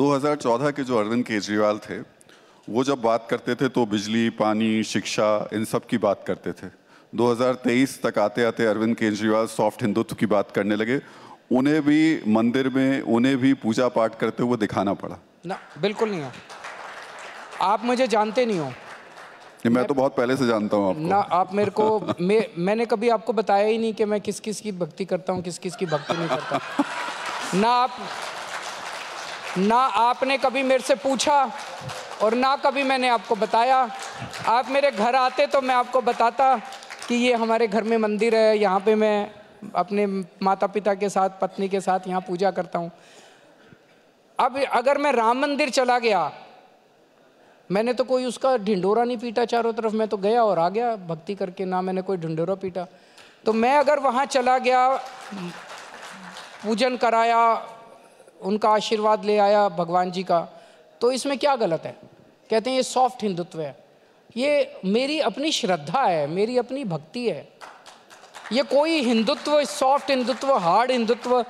2014 के जो अरविंद केजरीवाल थे वो जब बात करते थे तो बिजली पानी शिक्षा इन सब की बात करते थे 2023 तक आते आते अरविंद केजरीवाल सॉफ्ट हिंदुत्व की बात करने लगे उन्हें भी मंदिर में उन्हें भी पूजा पाठ करते हुए दिखाना पड़ा ना बिल्कुल नहीं हो आप मुझे जानते नहीं हो मैं, मैं तो बहुत पहले से जानता हूँ ना आप मेरे को मैं मैंने कभी आपको बताया ही नहीं कि मैं किस किस की भक्ति करता हूँ किस किस की भक्ति नहीं करता ना आप ना आपने कभी मेरे से पूछा और ना कभी मैंने आपको बताया आप मेरे घर आते तो मैं आपको बताता कि ये हमारे घर में मंदिर है यहाँ पे मैं अपने माता पिता के साथ पत्नी के साथ यहाँ पूजा करता हूँ अब अगर मैं राम मंदिर चला गया मैंने तो कोई उसका ढिंडोरा नहीं पीटा चारों तरफ मैं तो गया और आ गया भक्ति करके ना मैंने कोई ढिंडोरा पीटा तो मैं अगर वहाँ चला गया पूजन कराया उनका आशीर्वाद ले आया भगवान जी का तो इसमें क्या गलत है कहते हैं ये सॉफ्ट हिंदुत्व है ये मेरी अपनी श्रद्धा है मेरी अपनी भक्ति है ये कोई हिंदुत्व सॉफ्ट हिंदुत्व हार्ड हिंदुत्व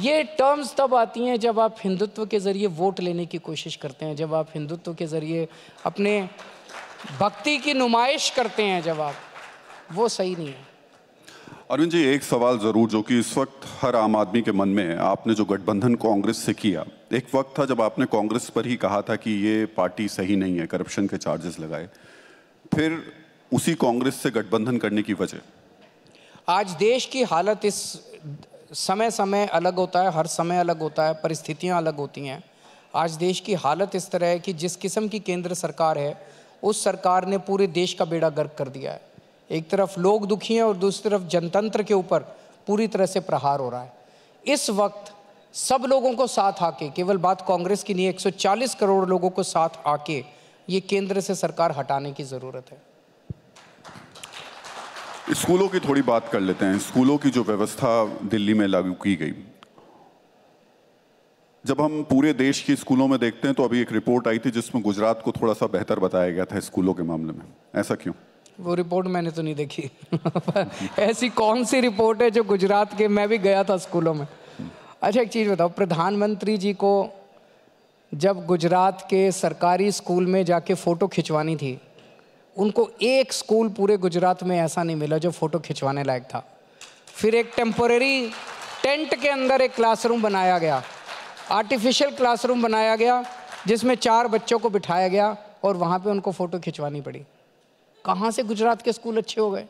ये टर्म्स तब आती हैं जब आप हिंदुत्व के ज़रिए वोट लेने की कोशिश करते हैं जब आप हिंदुत्व के ज़रिए अपने भक्ति की नुमाइश करते हैं जब आप वो सही नहीं है अरविंद जी एक सवाल ज़रूर जो कि इस वक्त हर आम आदमी के मन में है आपने जो गठबंधन कांग्रेस से किया एक वक्त था जब आपने कांग्रेस पर ही कहा था कि ये पार्टी सही नहीं है करप्शन के चार्जेस लगाए फिर उसी कांग्रेस से गठबंधन करने की वजह आज देश की हालत इस समय समय अलग होता है हर समय अलग होता है परिस्थितियाँ अलग होती हैं आज देश की हालत इस तरह है कि जिस किस्म की केंद्र सरकार है उस सरकार ने पूरे देश का बेड़ा गर्क कर दिया है एक तरफ लोग दुखी हैं और दूसरी तरफ जनतंत्र के ऊपर पूरी तरह से प्रहार हो रहा है इस वक्त सब लोगों को साथ आके केवल बात कांग्रेस की नहीं 140 करोड़ लोगों को साथ आके ये केंद्र से सरकार हटाने की ज़रूरत है स्कूलों की थोड़ी बात कर लेते हैं स्कूलों की जो व्यवस्था दिल्ली में लागू की गई जब हम पूरे देश की स्कूलों में देखते हैं तो अभी एक रिपोर्ट आई थी जिसमें गुजरात को थोड़ा सा बेहतर बताया गया था स्कूलों के मामले में ऐसा क्यों वो रिपोर्ट मैंने तो नहीं देखी ऐसी कौन सी रिपोर्ट है जो गुजरात के मैं भी गया था स्कूलों में अच्छा एक चीज़ बताओ प्रधानमंत्री जी को जब गुजरात के सरकारी स्कूल में जाके फ़ोटो खिंचवानी थी उनको एक स्कूल पूरे गुजरात में ऐसा नहीं मिला जो फ़ोटो खिंचवाने लायक था फिर एक टेम्पोरेरी टेंट के अंदर एक क्लासरूम बनाया गया आर्टिफिशियल क्लासरूम बनाया गया जिसमें चार बच्चों को बिठाया गया और वहाँ पे उनको फ़ोटो खिंचवानी पड़ी कहाँ से गुजरात के स्कूल अच्छे हो गए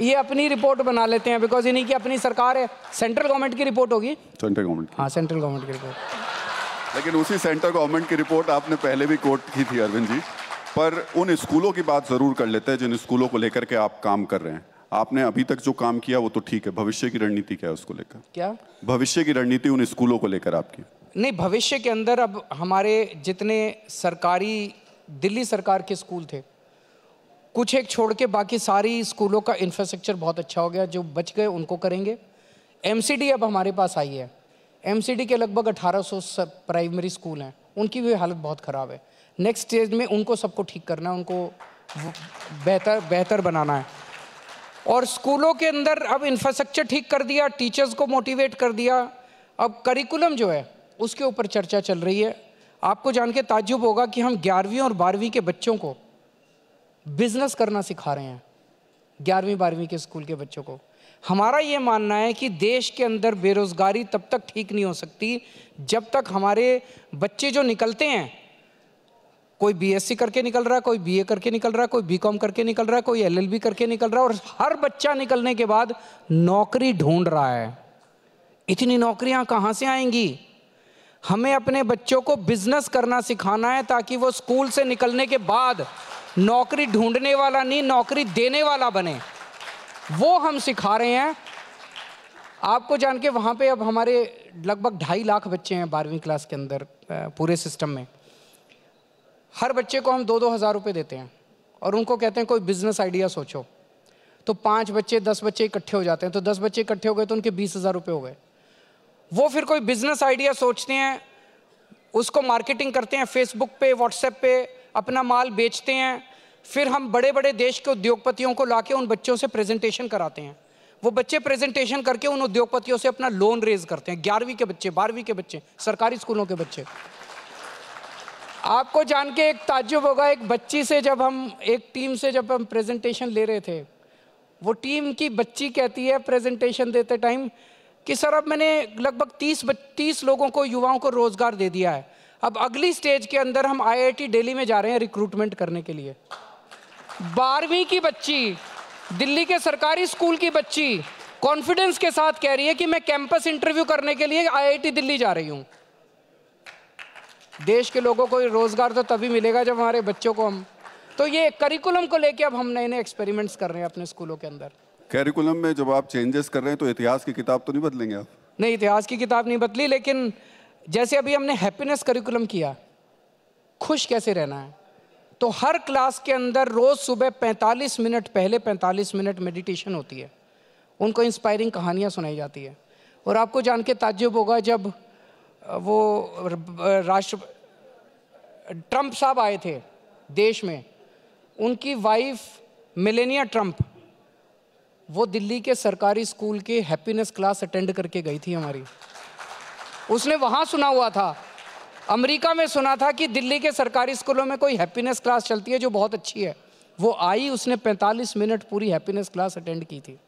ये अपनी रिपोर्ट बना लेते हैं बिकॉज इन्हीं की अपनी सरकार है सेंट्रल गवर्नमेंट की रिपोर्ट होगी सेंट्रल गवर्नमेंट हाँ सेंट्रल गवर्नमेंट की रिपोर्ट लेकिन उसी सेंट्रल गवर्नमेंट की रिपोर्ट आपने पहले भी कोट की थी अरविंद जी पर उन स्कूलों की बात ज़रूर कर लेते हैं जिन स्कूलों को लेकर के आप काम कर रहे हैं आपने अभी तक जो काम किया वो तो ठीक है भविष्य की रणनीति क्या है उसको लेकर क्या भविष्य की रणनीति उन स्कूलों को लेकर आपकी नहीं भविष्य के अंदर अब हमारे जितने सरकारी दिल्ली सरकार के स्कूल थे कुछ एक छोड़ के बाकी सारी स्कूलों का इंफ्रास्ट्रक्चर बहुत अच्छा हो गया जो बच गए उनको करेंगे एम अब हमारे पास आई है एम के लगभग 1800 प्राइमरी स्कूल हैं उनकी भी हालत बहुत ख़राब है नेक्स्ट स्टेज में उनको सबको ठीक करना है उनको बेहतर बेहतर बनाना है और स्कूलों के अंदर अब इंफ्रास्ट्रक्चर ठीक कर दिया टीचर्स को मोटिवेट कर दिया अब करिकुलम जो है उसके ऊपर चर्चा चल रही है आपको जान के ताजुब होगा कि हम ग्यारहवीं और बारहवीं के बच्चों को बिजनेस करना सिखा रहे हैं ग्यारहवीं बारहवीं के स्कूल के बच्चों को हमारा ये मानना है कि देश के अंदर बेरोज़गारी तब तक ठीक नहीं हो सकती जब तक हमारे बच्चे जो निकलते हैं कोई बीएससी करके निकल रहा है कोई बीए करके निकल रहा है कोई बीकॉम करके निकल रहा है कोई एलएलबी करके निकल रहा है और हर बच्चा निकलने के बाद नौकरी ढूंढ रहा है इतनी नौकरियां कहाँ से आएंगी हमें अपने बच्चों को बिजनेस करना सिखाना है ताकि वो स्कूल से निकलने के बाद नौकरी ढूंढने वाला नहीं नौकरी देने वाला बने वो हम सिखा रहे हैं आपको जान के वहाँ पर अब हमारे लगभग ढाई लाख बच्चे हैं बारहवीं क्लास के अंदर पूरे सिस्टम में हर बच्चे को हम दो दो हज़ार रुपये देते हैं और उनको कहते हैं कोई बिजनेस आइडिया सोचो तो पांच बच्चे दस बच्चे इकट्ठे हो जाते हैं तो दस बच्चे इकट्ठे हो गए तो उनके बीस हज़ार रुपये हो गए वो फिर कोई बिजनेस आइडिया सोचते हैं उसको मार्केटिंग करते हैं फेसबुक पे व्हाट्सएप पे अपना माल बेचते हैं फिर हम बड़े बड़े देश के उद्योगपतियों को ला उन बच्चों से प्रेजेंटेशन कराते हैं वो बच्चे प्रेजेंटेशन करके उन उद्योगपतियों से अपना लोन रेज करते हैं ग्यारहवीं के बच्चे बारहवीं के बच्चे सरकारी स्कूलों के बच्चे आपको जान के एक ताज्जुब होगा एक बच्ची से जब हम एक टीम से जब हम प्रेजेंटेशन ले रहे थे वो टीम की बच्ची कहती है प्रेजेंटेशन देते टाइम कि सर अब मैंने लगभग तीस तीस लोगों को युवाओं को रोज़गार दे दिया है अब अगली स्टेज के अंदर हम आईआईटी दिल्ली में जा रहे हैं रिक्रूटमेंट करने के लिए बारहवीं की बच्ची दिल्ली के सरकारी स्कूल की बच्ची कॉन्फिडेंस के साथ कह रही है कि मैं कैंपस इंटरव्यू करने के लिए आईआईटी दिल्ली जा रही हूँ देश के लोगों को रोज़गार तो तभी मिलेगा जब हमारे बच्चों को हम तो ये करिकुलम को लेके अब हम नए नए एक्सपेरिमेंट्स कर रहे हैं अपने स्कूलों के अंदर कैरिकुलम में जब आप चेंजेस कर रहे हैं तो इतिहास की किताब तो नहीं बदलेंगे आप नहीं इतिहास की किताब नहीं बदली लेकिन जैसे अभी हमने हैप्पीनेस करिकुलम किया खुश कैसे रहना है तो हर क्लास के अंदर रोज़ सुबह 45 मिनट पहले 45 मिनट मेडिटेशन होती है उनको इंस्पायरिंग कहानियाँ सुनाई जाती है और आपको जान के ताज्जुब होगा जब वो राष्ट्र ट्रंप साहब आए थे देश में उनकी वाइफ मिलेनिया ट्रंप वो दिल्ली के सरकारी स्कूल की हैप्पीनेस क्लास अटेंड करके गई थी हमारी उसने वहाँ सुना हुआ था अमेरिका में सुना था कि दिल्ली के सरकारी स्कूलों में कोई हैप्पीनेस क्लास चलती है जो बहुत अच्छी है वो आई उसने 45 मिनट पूरी हैप्पीनेस क्लास अटेंड की थी